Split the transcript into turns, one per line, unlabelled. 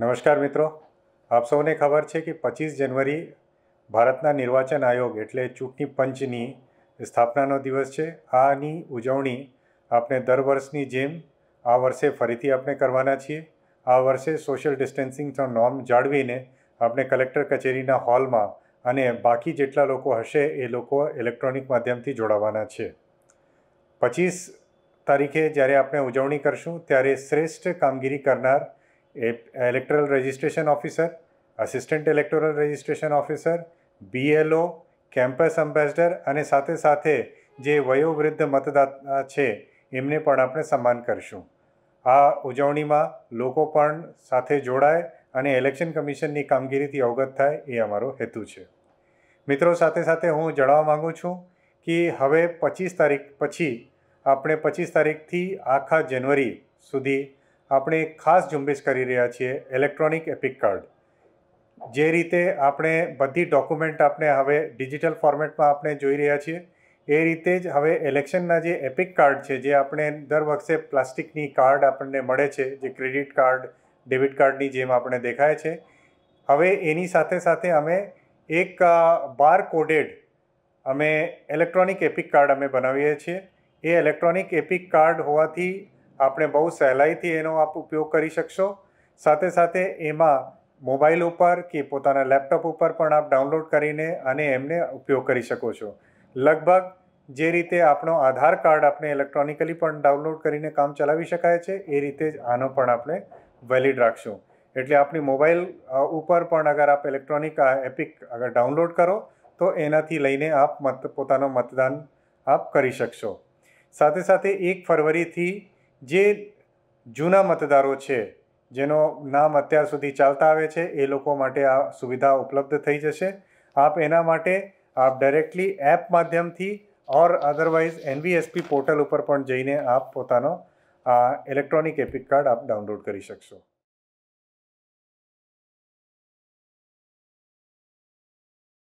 નમસ્કાર મિત્રો આપ સૌને ખબર છે કે પચીસ જાન્યુઆરી ભારતના નિર્વાચન આયોગ એટલે ચૂંટણી પંચની સ્થાપનાનો દિવસ છે આની ઉજવણી આપણે દર વર્ષની જેમ આ વર્ષે ફરીથી આપણે કરવાના છીએ આ વર્ષે સોશિયલ ડિસ્ટન્સિંગનો નોર્મ જાળવીને આપણે કલેક્ટર કચેરીના હોલમાં અને બાકી જેટલા લોકો હશે એ લોકો ઇલેક્ટ્રોનિક માધ્યમથી જોડાવાના છે પચીસ તારીખે જ્યારે આપણે ઉજવણી કરશું ત્યારે શ્રેષ્ઠ કામગીરી કરનાર electoral registration officer assistant electoral registration officer BLO campus ambassador અને સાથે સાથે જે વયોવૃદ્ધ મતદાતા છે એમને પણ આપણે સન્માન કરશું આ ઉજવણીમાં લોકો પણ સાથે જોડાય અને ઇલેક્શન કમિશનની કામગીરીથી અવગત થાય એ અમારો હેતુ છે મિત્રો સાથે સાથે હું જણાવવા માગું છું કે હવે પચીસ તારીખ પછી આપણે પચીસ તારીખથી આખા જાન્યુઆરી સુધી આપણે ખાસ ઝુંબેશ કરી રહ્યા છીએ ઇલેક્ટ્રોનિક એપિક કાર્ડ જે રીતે આપણે બધી ડોક્યુમેન્ટ આપણે હવે ડિજિટલ ફોર્મેટમાં આપણે જોઈ રહ્યા છીએ એ રીતે જ હવે ઇલેક્શનના જે એપિક કાર્ડ છે જે આપણે દર વખતે પ્લાસ્ટિકની કાર્ડ આપણને મળે છે જે ક્રેડિટ કાર્ડ ડેબિટ કાર્ડની જેમ આપણે દેખાય છે હવે એની સાથે સાથે અમે એક બાર કોડેડ અમે ઇલેક્ટ્રોનિક એપિક કાર્ડ અમે બનાવીએ છીએ એ ઇલેક્ટ્રોનિક એપિક કાર્ડ હોવાથી આપણે બહુ સહેલાઈથી એનો આપ ઉપયોગ કરી શકશો સાથે સાથે એમાં મોબાઈલ ઉપર કે પોતાના લેપટોપ ઉપર પણ આપ ડાઉનલોડ કરીને અને એમને ઉપયોગ કરી શકો છો લગભગ જે રીતે આપણો આધાર કાર્ડ આપણે ઇલેક્ટ્રોનિકલી પણ ડાઉનલોડ કરીને કામ ચલાવી શકાય છે એ રીતે જ આનો પણ આપણે વેલિડ રાખશું એટલે આપણી મોબાઈલ ઉપર પણ અગર આપ ઇલેક્ટ્રોનિક એપિક અગર ડાઉનલોડ કરો તો એનાથી લઈને આપ મત પોતાનું મતદાન આપ કરી શકશો સાથે સાથે એક ફરવરીથી જે જૂના મતદારો છે જેનો નામ અત્યાર સુધી ચાલતા આવે છે એ લોકો માટે આ સુવિધા ઉપલબ્ધ થઈ જશે આપ એના માટે આપ ડાયરેક્ટલી એપ માધ્યમથી ઓર અધરવાઇઝ એનવીએસપી પોર્ટલ ઉપર પણ જઈને આપ પોતાનો આ ઇલેક્ટ્રોનિક એપિક કાર્ડ આપ ડાઉનલોડ કરી શકશો